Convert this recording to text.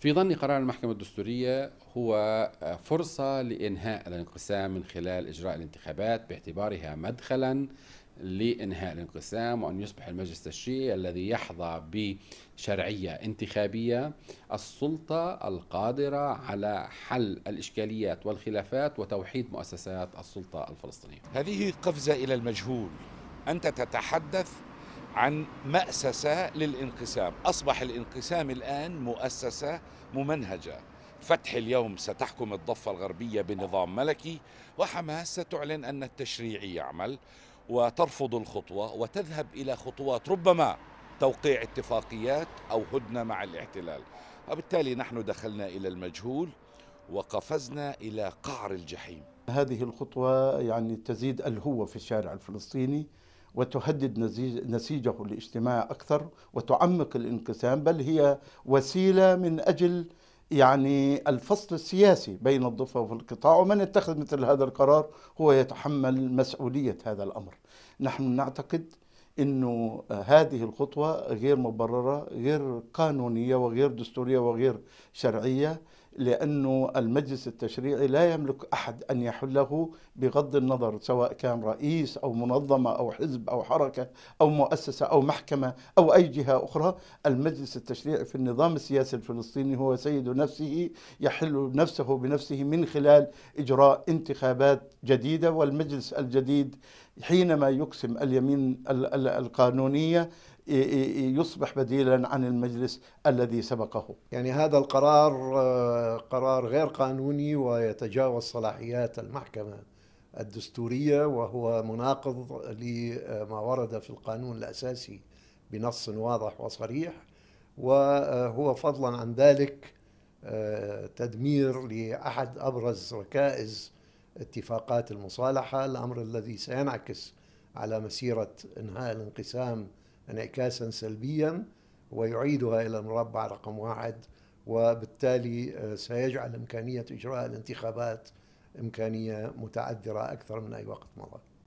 في ظني قرار المحكمة الدستورية هو آه، فرصة لإنهاء الانقسام من خلال إجراء الانتخابات باعتبارها مدخلا لإنهاء الانقسام وأن يصبح المجلس التشريعي الذي يحظى بشرعية انتخابية السلطة القادرة على حل الإشكاليات والخلافات وتوحيد مؤسسات السلطة الفلسطينية هذه قفزة إلى المجهول أنت تتحدث عن مأسسة للانقسام أصبح الانقسام الآن مؤسسة ممنهجة فتح اليوم ستحكم الضفة الغربية بنظام ملكي وحماس ستعلن أن التشريعي يعمل وترفض الخطوة وتذهب إلى خطوات ربما توقيع اتفاقيات أو هدنة مع الاحتلال وبالتالي نحن دخلنا إلى المجهول وقفزنا إلى قعر الجحيم هذه الخطوة يعني تزيد الهوة في الشارع الفلسطيني وتهدد نسيجه الاجتماعي أكثر وتعمق الانقسام بل هي وسيلة من أجل يعني الفصل السياسي بين الضفة والقطاع ومن اتخذ مثل هذا القرار هو يتحمل مسؤولية هذا الأمر نحن نعتقد انه هذه الخطوه غير مبرره غير قانونيه وغير دستوريه وغير شرعيه لأنه المجلس التشريعي لا يملك أحد أن يحله بغض النظر سواء كان رئيس أو منظمة أو حزب أو حركة أو مؤسسة أو محكمة أو أي جهة أخرى المجلس التشريعي في النظام السياسي الفلسطيني هو سيد نفسه يحل نفسه بنفسه من خلال إجراء انتخابات جديدة والمجلس الجديد حينما يقسم اليمين القانونية يصبح بديلا عن المجلس الذي سبقه يعني هذا القرار آه، قرار غير قانوني ويتجاوز صلاحيات المحكمة الدستورية وهو مناقض لما ورد في القانون الأساسي بنص واضح وصريح وهو فضلا عن ذلك آه، تدمير لأحد أبرز ركائز اتفاقات المصالحه الامر الذي سينعكس على مسيره انهاء الانقسام انعكاسا سلبيا ويعيدها الى المربع رقم واحد وبالتالي آه، سيجعل امكانيه اجراء الانتخابات امكانيه متعذره اكثر من اي وقت مضى.